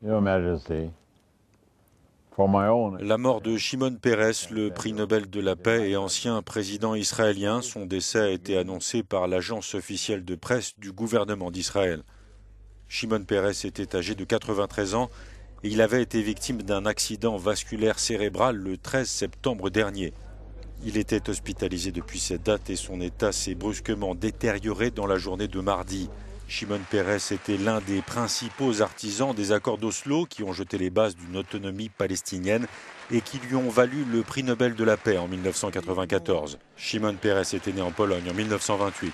La mort de Shimon Peres, le prix Nobel de la paix et ancien président israélien, son décès a été annoncé par l'agence officielle de presse du gouvernement d'Israël. Shimon Peres était âgé de 93 ans et il avait été victime d'un accident vasculaire cérébral le 13 septembre dernier. Il était hospitalisé depuis cette date et son état s'est brusquement détérioré dans la journée de mardi. Shimon Peres était l'un des principaux artisans des accords d'Oslo qui ont jeté les bases d'une autonomie palestinienne et qui lui ont valu le prix Nobel de la paix en 1994. Shimon Peres était né en Pologne en 1928.